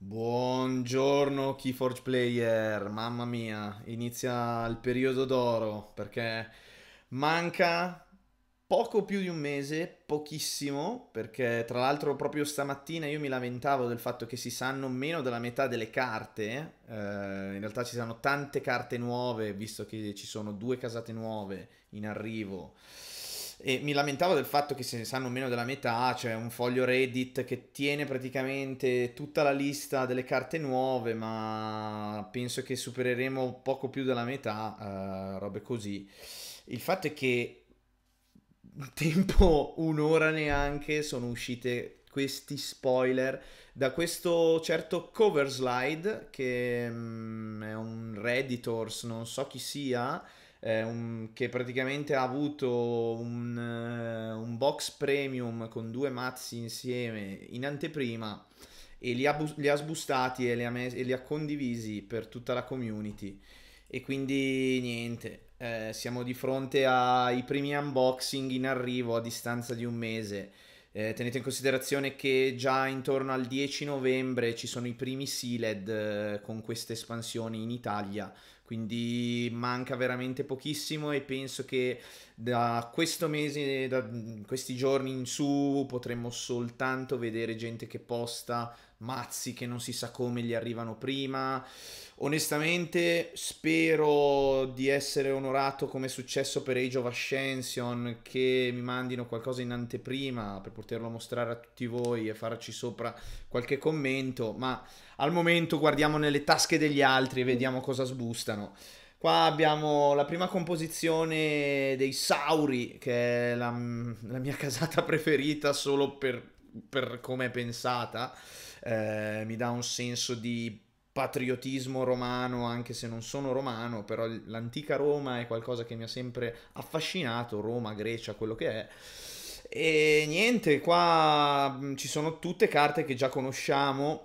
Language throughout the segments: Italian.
Buongiorno Keyforge Player, mamma mia, inizia il periodo d'oro perché manca poco più di un mese, pochissimo, perché tra l'altro proprio stamattina io mi lamentavo del fatto che si sanno meno della metà delle carte, eh, in realtà ci sono tante carte nuove, visto che ci sono due casate nuove in arrivo e mi lamentavo del fatto che se ne sanno meno della metà, cioè un foglio Reddit che tiene praticamente tutta la lista delle carte nuove, ma penso che supereremo poco più della metà, uh, robe così. Il fatto è che tempo un'ora neanche sono uscite questi spoiler da questo certo cover slide che um, è un redditors, non so chi sia, eh, un, che praticamente ha avuto un, eh, un, box premium con due mazzi insieme in anteprima e li ha, bu- li ha sbustati e li ha, mes- e li ha condivisi per tutta la community. E quindi niente, eh, siamo di fronte ai primi unboxing in arrivo a distanza di un mese. Eh, tenete in considerazione che già intorno al 10 novembre ci sono i primi Sealed eh, con queste espansioni in Italia, quindi manca veramente pochissimo e penso che da questo mese, da mm, questi giorni in su potremmo soltanto vedere gente che posta mazzi che non si sa come gli arrivano prima. Onestamente spero di essere onorato come è successo per Age of Ascension, che mi mandino qualcosa in anteprima per poterlo mostrare a tutti voi e farci sopra qualche commento, ma al momento guardiamo nelle tasche degli altri e vediamo cosa sbustano. Qua abbiamo la prima composizione dei Sauri, che è la, la mia casata preferita solo per, per come è pensata. Eh, mi dà un senso di patriotismo romano, anche se non sono romano, però l'antica Roma è qualcosa che mi ha sempre affascinato, Roma, Grecia, quello che è. E niente, qua mm, ci sono tutte carte che già conosciamo.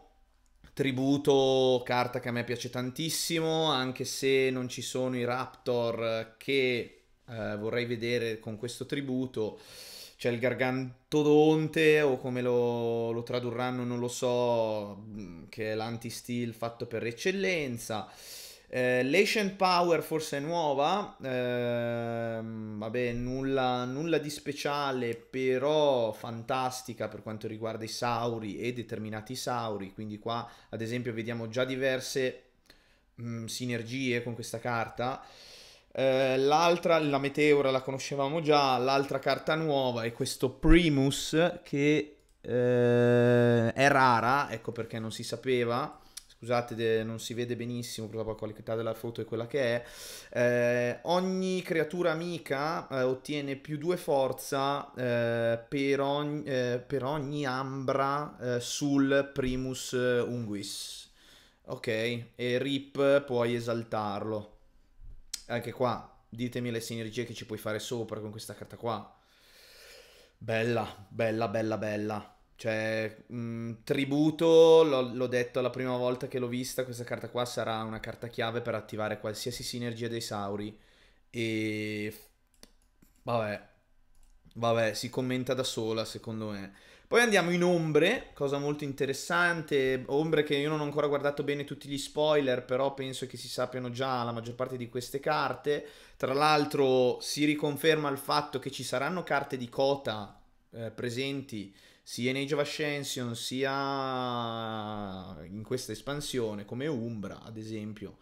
Tributo, carta che a me piace tantissimo, anche se non ci sono i Raptor che eh, vorrei vedere con questo tributo c'è cioè, il gargantodonte o come lo, lo, tradurranno non lo so, mm, che è l'anti-steel fatto per eccellenza. Eh, L'Asian Power forse è nuova, eh, vabbè nulla, nulla, di speciale però fantastica per quanto riguarda i sauri e determinati sauri, quindi qua ad esempio vediamo già diverse mh, mm, sinergie con questa carta. Eh, l'altra, la Meteora, la conoscevamo già, l'altra carta nuova è questo Primus che eh, è rara, ecco perché non si sapeva. Scusate, non si vede benissimo, purtroppo la qualità della foto è quella che è. Eh, ogni creatura amica eh, ottiene più due forza eh, per, ogni, per ogni ambra sul Primus Unguis. Ok, e Rip puoi esaltarlo anche qua ditemi le sinergie che ci puoi fare sopra con questa carta qua. Bella, bella, bella, bella. Cioè, mh, mm, tributo, l'ho, l'ho detto la prima volta che l'ho vista, questa carta qua sarà una carta chiave per attivare qualsiasi sinergia dei Sauri. E... Vabbè, vabbè, si commenta da sola secondo me. Poi andiamo in ombre, cosa molto interessante, ombre che io non ho ancora guardato bene tutti gli spoiler, però penso che si sappiano già la maggior parte di queste carte. Tra l'altro si riconferma il fatto che ci saranno carte di Kota eh, presenti sia in Age of Ascension sia in questa espansione come Umbra ad esempio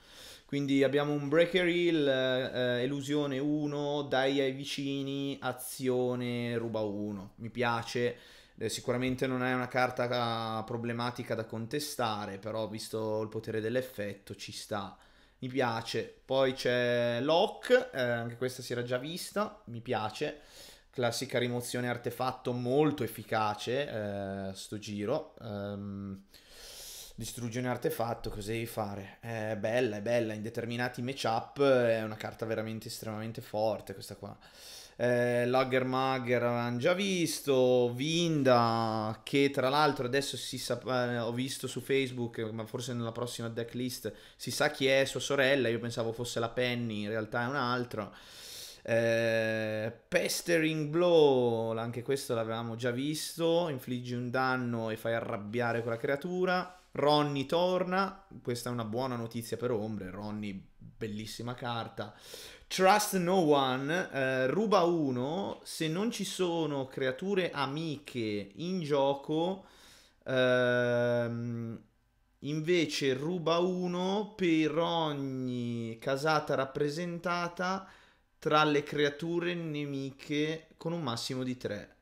quindi abbiamo un Breaker Hill, eh, Elusione 1, Dai ai vicini, Azione, Ruba 1 mi piace eh, sicuramente non è una carta ah, problematica da contestare, però visto il potere dell'effetto ci sta. Mi piace. Poi c'è Lock, eh, anche questa si era già vista, mi piace. Classica rimozione artefatto molto efficace eh, sto giro. Um, ehm, distrugge un artefatto, cosa devi fare? È bella, è bella, in determinati matchup eh, è una carta veramente estremamente forte questa qua eh, Lagermager avevamo già visto, Vinda che tra l'altro adesso si sa, eh, ho visto su Facebook, ma forse nella prossima decklist si sa chi è sua sorella, io pensavo fosse la Penny, in realtà è un'altra. Eh, Pestering Blow, anche questo l'avevamo già visto, infliggi un danno e fai arrabbiare quella creatura. Ronnie torna, questa è una buona notizia per Ombre, Ronnie bellissima carta. Trust No One eh, ruba uno se non ci sono creature amiche in gioco. Ehm, invece ruba uno per ogni casata rappresentata tra le creature nemiche con un massimo di 3.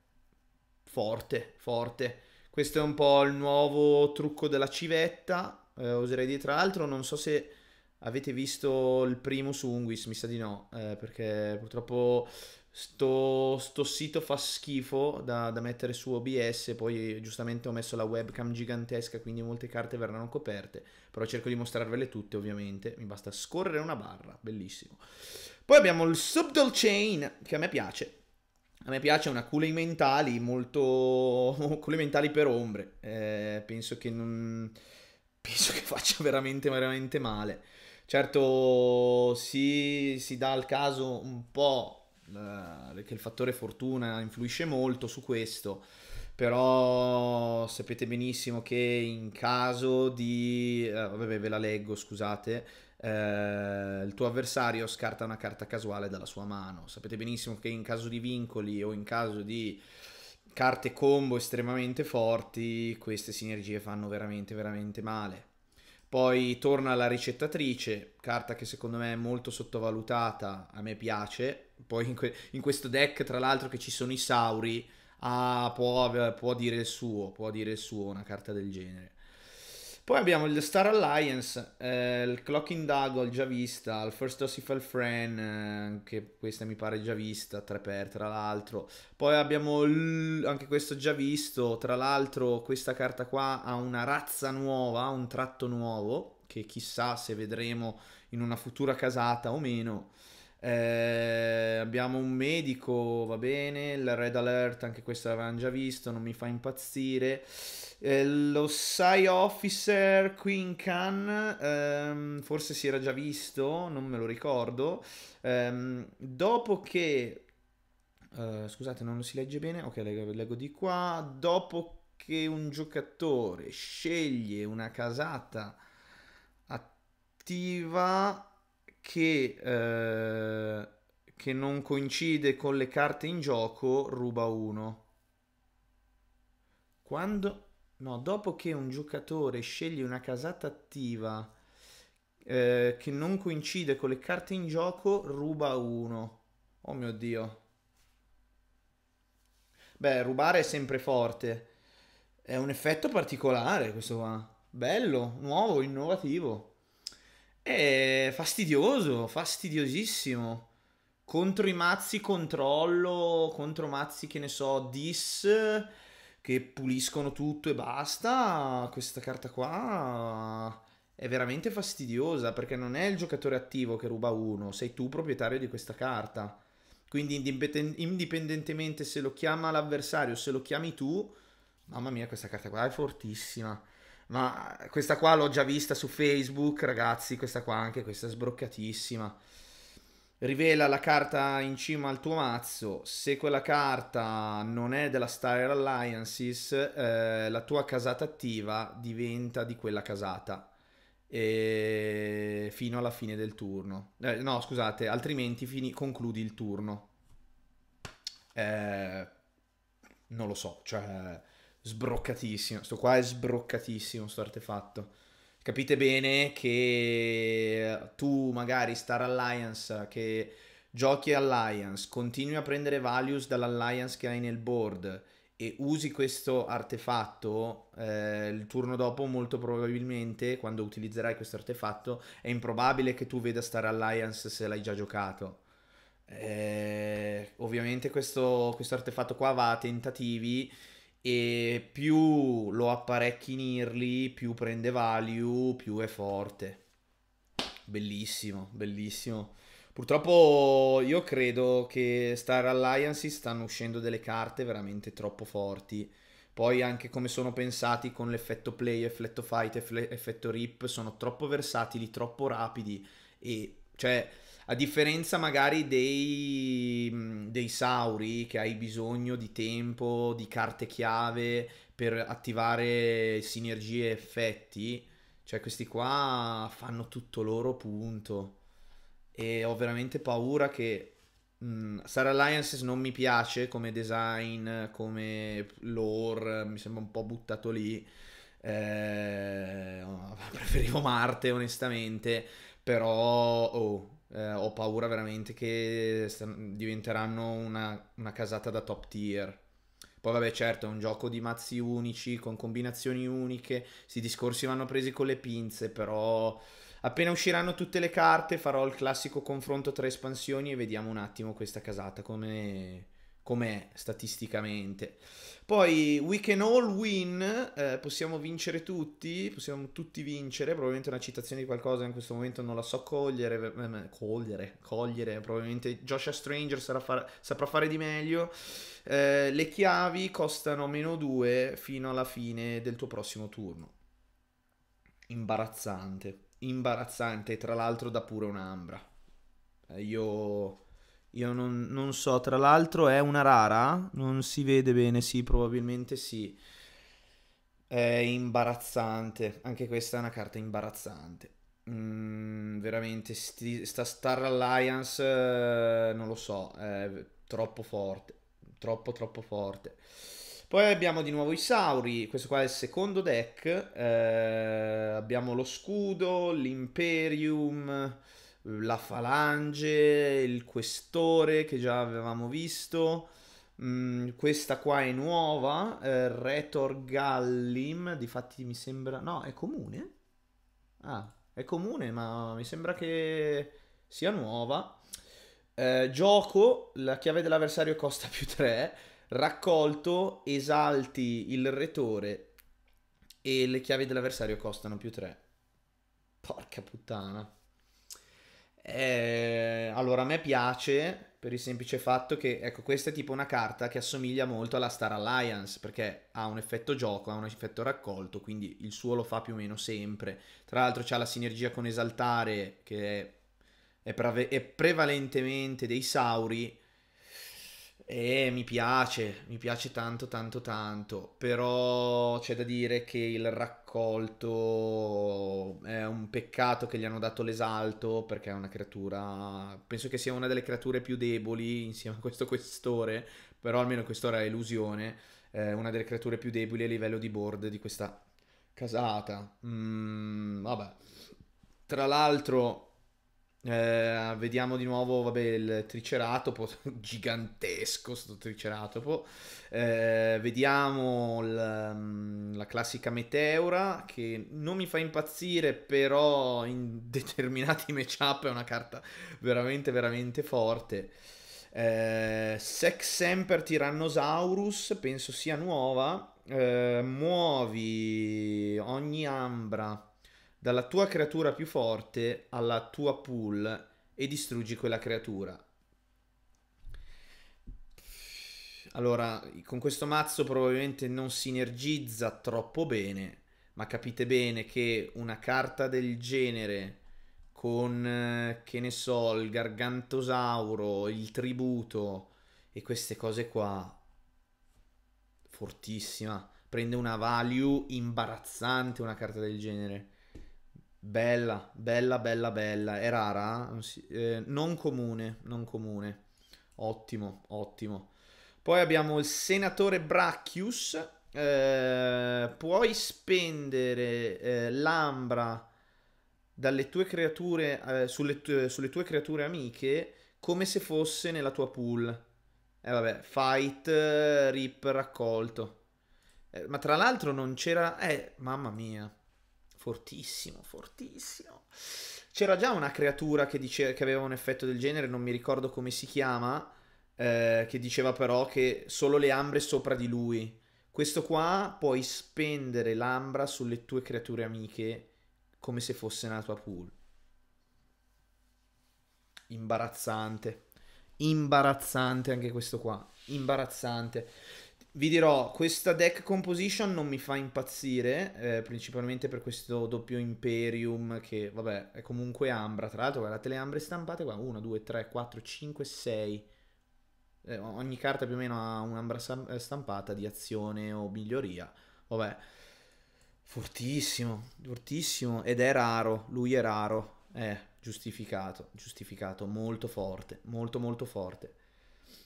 Forte, forte. Questo è un po' il nuovo trucco della civetta, eh, oserei dire tra l'altro, non so se Avete visto il primo su Unguis? Mi sa di no, eh, perché purtroppo sto, sto, sito fa schifo da, da, mettere su OBS, poi giustamente ho messo la webcam gigantesca, quindi molte carte verranno coperte, però cerco di mostrarvele tutte ovviamente, mi basta scorrere una barra, bellissimo. Poi abbiamo il Subdol Chain, che a me piace. A me piace una cule mentali, molto... cule mentali per ombre, eh, penso che non... Penso che faccia veramente, veramente male. Certo si, si dà al caso un po' eh, che il fattore fortuna influisce molto su questo, però sapete benissimo che in caso di... Eh, vabbè, ve la leggo, scusate. Eh, il tuo avversario scarta una carta casuale dalla sua mano. Sapete benissimo che in caso di vincoli o in caso di carte combo estremamente forti, queste sinergie fanno veramente, veramente male. Poi torna la ricettatrice, carta che secondo me è molto sottovalutata, a me piace. Poi in, que- in questo deck, tra l'altro, che ci sono i Sauri, ah, può, può, dire il suo, può dire il suo una carta del genere. Poi abbiamo il Star Alliance, eh, il Clocking Daggle già vista, il First Ossifal Friend, eh, che questa mi pare già vista, 3x tra l'altro. Poi abbiamo anche questo già visto, tra l'altro questa carta qua ha una razza nuova, un tratto nuovo, che chissà se vedremo in una futura casata o meno. Eh, abbiamo un medico, va bene, la Red Alert, anche questo l'avevamo già visto, non mi fa impazzire. Eh, lo Sai Officer Queen Khan, ehm, forse si era già visto, non me lo ricordo. Eh, dopo che... Eh, scusate, non si legge bene. Ok, leggo, leggo di qua. Dopo che un giocatore sceglie una casata attiva che, eh, che non coincide con le carte in gioco ruba uno. Quando... No, dopo che un giocatore sceglie una casata attiva eh, che non coincide con le carte in gioco, ruba uno. Oh mio dio. Beh, rubare è sempre forte. È un effetto particolare questo qua. Bello, nuovo, innovativo. È fastidioso, fastidiosissimo. Contro i mazzi controllo, contro mazzi che ne so, dis che puliscono tutto e basta. Questa carta qua è veramente fastidiosa perché non è il giocatore attivo che ruba uno, sei tu proprietario di questa carta. Quindi indipendentemente se lo chiama l'avversario se lo chiami tu, mamma mia questa carta qua è fortissima ma questa qua l'ho già vista su Facebook, ragazzi, questa qua anche, questa è sbroccatissima. Rivela la carta in cima al tuo mazzo, se quella carta non è della Star Alliances, eh, la tua casata attiva diventa di quella casata e... fino alla fine del turno. Eh, no, scusate, altrimenti fini... concludi il turno. Eh, non lo so, cioè sbroccatissimo. Sto qua è sbroccatissimo, sto artefatto. Capite bene che tu magari Star Alliance che giochi Alliance, continui a prendere values dall'Alliance che hai nel board e usi questo artefatto, eh, il turno dopo molto probabilmente, quando utilizzerai questo artefatto, è improbabile che tu veda Star Alliance se l'hai già giocato. Eh, ovviamente questo, questo artefatto qua va a tentativi e più lo apparecchi in early, più prende value, più è forte. Bellissimo, bellissimo. Purtroppo io credo che Star Alliance stanno uscendo delle carte veramente troppo forti. Poi anche come sono pensati con l'effetto play, effetto fight, effetto rip, sono troppo versatili, troppo rapidi e cioè a differenza magari dei, mm, dei Sauri che hai bisogno di tempo, di carte chiave per attivare sinergie e effetti, cioè questi qua fanno tutto loro punto. E ho veramente paura che mh, mm, Star Alliances non mi piace come design, come lore, mi sembra un po' buttato lì. Eh, preferivo Marte onestamente, però oh, eh, ho paura veramente che diventeranno una, una, casata da top tier. Poi vabbè certo è un gioco di mazzi unici, con combinazioni uniche, questi discorsi vanno presi con le pinze, però appena usciranno tutte le carte farò il classico confronto tra espansioni e vediamo un attimo questa casata come com'è statisticamente. Poi we can all win, eh, possiamo vincere tutti, possiamo tutti vincere, probabilmente una citazione di qualcosa in questo momento non la so cogliere, eh, eh, cogliere, cogliere, probabilmente Joshua Stranger far, saprà fare di meglio. Eh, le chiavi costano meno 2 fino alla fine del tuo prossimo turno. Imbarazzante, imbarazzante, tra l'altro da pure un'ambra. Eh, io io non, non so, tra l'altro è una rara, non si vede bene, sì, probabilmente sì. È imbarazzante, anche questa è una carta imbarazzante. Mm, veramente, sti, sta Star Alliance, eh, non lo so, è troppo forte, troppo troppo forte. Poi abbiamo di nuovo i Sauri, questo qua è il secondo deck, eh, abbiamo lo scudo, l'Imperium la falange, il questore che già avevamo visto. Mm, questa qua è nuova, eh, Retor Gallim, difatti mi sembra... No, è comune? Ah, è comune, ma mi sembra che sia nuova. Eh, gioco, la chiave dell'avversario costa più 3. Raccolto, esalti il retore e le chiavi dell'avversario costano più 3. Porca puttana. Eh, allora, a me piace per il semplice fatto che, ecco, questa è tipo una carta che assomiglia molto alla Star Alliance, perché ha un effetto gioco, ha un effetto raccolto, quindi il suo lo fa più o meno sempre. Tra l'altro c'ha la sinergia con Esaltare, che è, è, prave- è prevalentemente dei Sauri, e mi piace, mi piace tanto, tanto, tanto, però c'è da dire che il raccolto è un peccato che gli hanno dato l'esalto perché è una creatura, penso che sia una delle creature più deboli insieme a questo questore, però almeno quest'ora è illusione, è una delle creature più deboli a livello di board di questa casata. Mm, vabbè. Tra l'altro eh, vediamo di nuovo vabbè, il triceratopo, gigantesco sto triceratopo. Eh, vediamo la, mm, la, classica meteora che non mi fa impazzire, però in determinati matchup è una carta veramente veramente forte. Eh, Sex Semper Tyrannosaurus penso sia nuova. Eh, muovi ogni ambra dalla tua creatura più forte alla tua pool e distruggi quella creatura. Allora, con questo mazzo probabilmente non sinergizza troppo bene, ma capite bene che una carta del genere con, eh, che ne so, il gargantosauro, il tributo e queste cose qua, fortissima, prende una value imbarazzante una carta del genere. Bella, bella, bella, bella. È rara? Eh, non comune, non comune. Ottimo, ottimo. Poi abbiamo il senatore Bracchius. Eh, puoi spendere eh, l'ambra dalle tue creature, eh, sulle, tue, sulle tue creature amiche come se fosse nella tua pool. E eh, vabbè, fight, rip, raccolto. Eh, ma tra l'altro non c'era... Eh, mamma mia. Fortissimo, fortissimo. C'era già una creatura che, dice, che aveva un effetto del genere, non mi ricordo come si chiama, eh, che diceva però che solo le ambre sopra di lui. Questo qua puoi spendere l'ambra sulle tue creature amiche come se fosse nella tua pool. Imbarazzante. Imbarazzante anche questo qua. Imbarazzante. Vi dirò, questa deck composition non mi fa impazzire, eh, principalmente per questo doppio Imperium che, vabbè, è comunque Ambra. Tra l'altro, guardate le Ambre stampate qua, 1, 2, 3, 4, 5, 6. ogni carta più o meno ha un'Ambra eh, stampata di azione o miglioria. Vabbè, fortissimo, fortissimo. Ed è raro, lui è raro. Eh, giustificato, giustificato, molto forte, molto molto forte.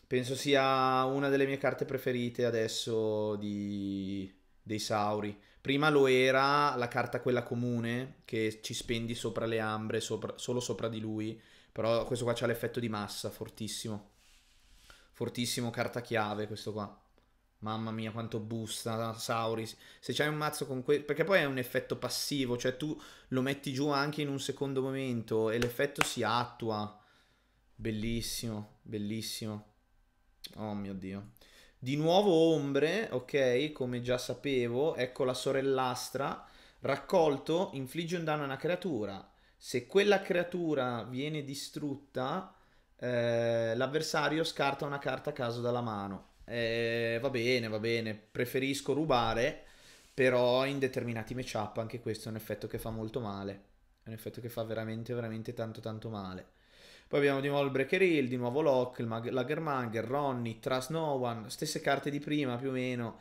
Penso sia una delle mie carte preferite adesso di... dei Sauri. Prima lo era la carta quella comune che ci spendi sopra le ambre, sopra... solo sopra di lui. Però questo qua ha l'effetto di massa, fortissimo. Fortissimo, carta chiave questo qua. Mamma mia, quanto busta Sauri. Se c'hai un mazzo con questo. Perché poi è un effetto passivo, cioè tu lo metti giù anche in un secondo momento e l'effetto si attua. Bellissimo, bellissimo. Oh mio dio. Di nuovo ombre, ok, come già sapevo, ecco la sorellastra. Raccolto, infligge un danno a una creatura. Se quella creatura viene distrutta, eh, l'avversario scarta una carta a caso dalla mano. Eh, va bene, va bene, preferisco rubare, però in determinati matchup anche questo è un effetto che fa molto male. È un effetto che fa veramente, veramente tanto, tanto male. Poi abbiamo di nuovo il Breaker Hill, di nuovo Locke, il Mag- Lagermanger, Ronnie, Trust No One, stesse carte di prima più o meno.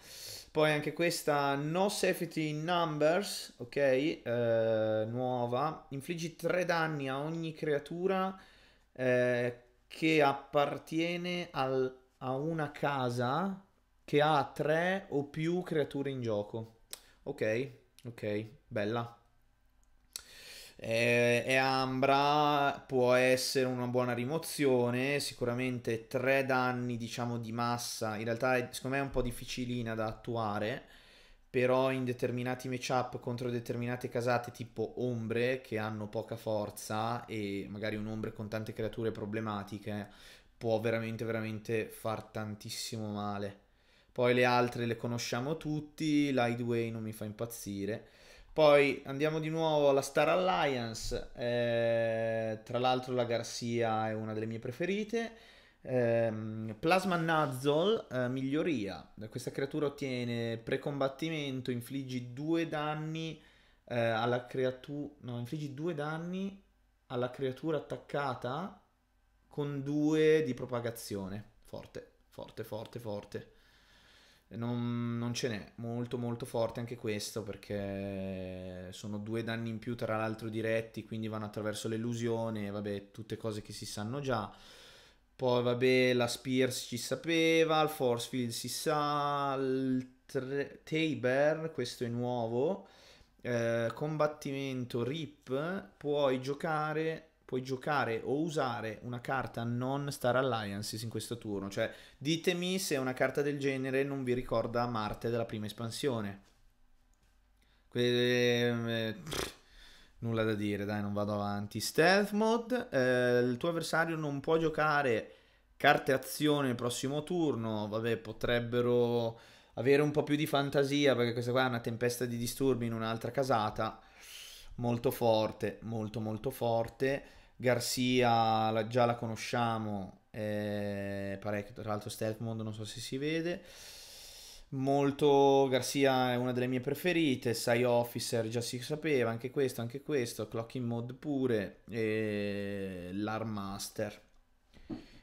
Poi anche questa No Safety Numbers, ok, eh, nuova. Infliggi 3 danni a ogni creatura eh, che appartiene al, a una casa che ha 3 o più creature in gioco. Ok, ok, bella eh, è Ambra, può essere una buona rimozione, sicuramente tre danni diciamo di massa, in realtà è, secondo me è un po' difficilina da attuare, però in determinati matchup contro determinate casate tipo ombre che hanno poca forza e magari un ombre con tante creature problematiche può veramente veramente far tantissimo male. Poi le altre le conosciamo tutti, l'Hideway non mi fa impazzire. Poi andiamo di nuovo alla Star Alliance, eh, tra l'altro la Garcia è una delle mie preferite. Eh, Plasma Nuzzle, eh, miglioria. Questa creatura ottiene precombattimento, infliggi due danni eh, alla creatura... No, infliggi due danni alla creatura attaccata con due di propagazione. Forte, forte, forte, forte non, non, ce n'è, molto molto forte anche questo perché sono due danni in più tra l'altro diretti, quindi vanno attraverso l'illusione, vabbè, tutte cose che si sanno già. Poi vabbè, la Spears ci sapeva, il Force Field si sa, il tre- Taber, questo è nuovo, eh, combattimento RIP, puoi giocare puoi giocare o usare una carta non Star Alliances in questo turno. Cioè, ditemi se una carta del genere non vi ricorda Marte della prima espansione. Que- pff, eh, nulla da dire, dai, non vado avanti. Stealth mode, eh, il tuo avversario non può giocare carte azione il prossimo turno. Vabbè, potrebbero avere un po' più di fantasia perché questa qua è una tempesta di disturbi in un'altra casata. Molto forte, molto molto forte. Garcia la, già la conosciamo, eh, parecchio, tra l'altro Stealth Mode non so se si vede. Molto Garcia è una delle mie preferite, Sai Officer già si sapeva, anche questo, anche questo, Clocking Mode pure, e l'Armaster.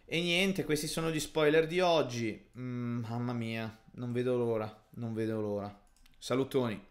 E niente, questi sono gli spoiler di oggi. Mm, mamma mia, non vedo l'ora, non vedo l'ora. Salutoni.